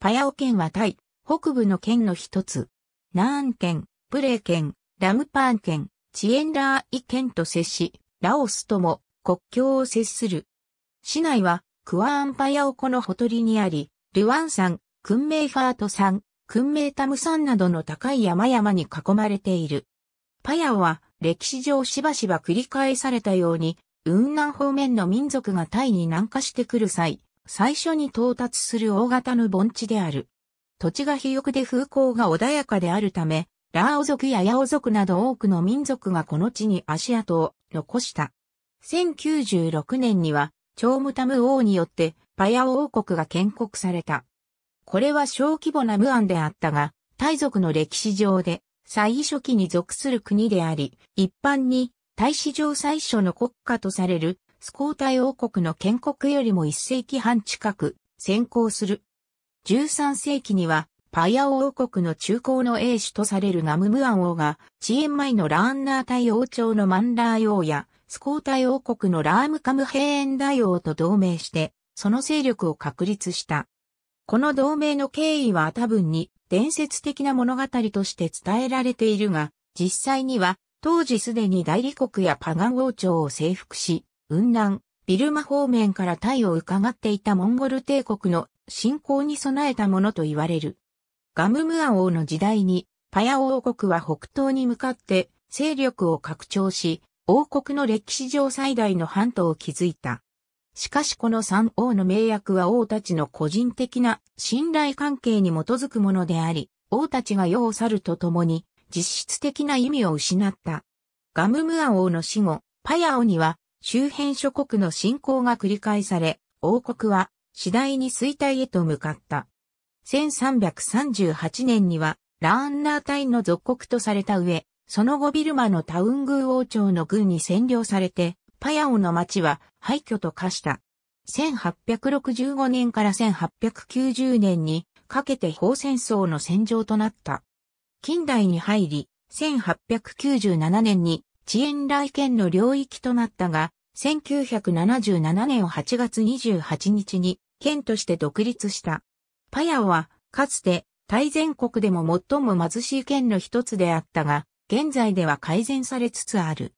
パヤオ県はタイ、北部の県の一つ。ナーン県、プレー県、ラムパーン県、チエンラーイ県と接し、ラオスとも国境を接する。市内はクワーンパヤオ湖のほとりにあり、ルワン山、クンメイファート山、クンメイタム山などの高い山々に囲まれている。パヤオは歴史上しばしば繰り返されたように、雲南方面の民族がタイに南下してくる際、最初に到達する大型の盆地である。土地が肥沃で風光が穏やかであるため、ラーオ族やヤオ族など多くの民族がこの地に足跡を残した。1096年には、チョウムタム王によってパヤオ王国が建国された。これは小規模なムアンであったが、タイ族の歴史上で最初期に属する国であり、一般に大史上最初の国家とされるスコータイ王国の建国よりも1世紀半近く先行する。13世紀にはパヤオ王国の中高の英主とされるナムムアン王が、遅延前のラーンナー対王朝のマンラー王や、スコータイ王国のラームカムヘエン大王と同盟して、その勢力を確立した。この同盟の経緯は多分に伝説的な物語として伝えられているが、実際には当時すでに大理国やパガン王朝を征服し、雲南、ビルマ方面からタイを伺っていたモンゴル帝国の侵攻に備えたものと言われる。ガムムア王の時代に、パヤ王国は北東に向かって勢力を拡張し、王国の歴史上最大の半島を築いた。しかしこの三王の名役は王たちの個人的な信頼関係に基づくものであり、王たちが世を去るとともに実質的な意味を失った。ガムムア王の死後、パヤ王には周辺諸国の侵攻が繰り返され、王国は次第に衰退へと向かった。1338年には、ラーンナー隊の属国とされた上、その後ビルマのタウングー王朝の軍に占領されて、パヤオの町は廃墟と化した。1865年から1890年にかけて法戦争の戦場となった。近代に入り、1897年に遅延来県の領域となったが、1977年8月28日に県として独立した。パヤオは、かつて、大イ全国でも最も貧しい県の一つであったが、現在では改善されつつある。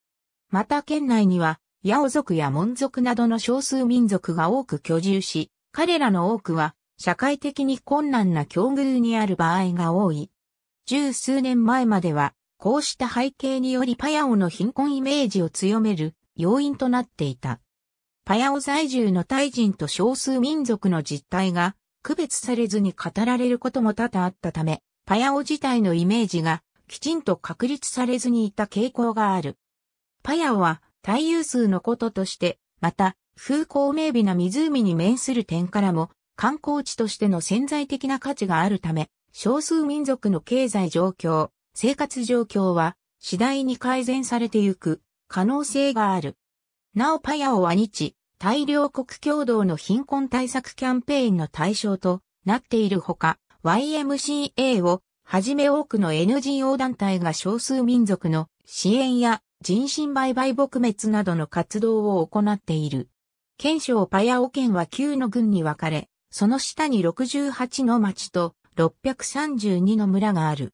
また県内には、ヤオ族やモン族などの少数民族が多く居住し、彼らの多くは、社会的に困難な境遇にある場合が多い。十数年前までは、こうした背景によりパヤオの貧困イメージを強める要因となっていた。パヤオ在住のタイ人と少数民族の実態が区別されずに語られることも多々あったため、パヤオ自体のイメージがきちんと確立されずにいた傾向がある。パヤオは大有数のこととして、また風光明媚な湖に面する点からも観光地としての潜在的な価値があるため、少数民族の経済状況、生活状況は次第に改善されてゆく可能性がある。なおパヤオは日、大量国共同の貧困対策キャンペーンの対象となっているほか、YMCA をはじめ多くの NGO 団体が少数民族の支援や人身売買撲滅などの活動を行っている。県省パヤオ県は9の郡に分かれ、その下に68の町と632の村がある。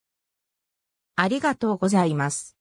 ありがとうございます。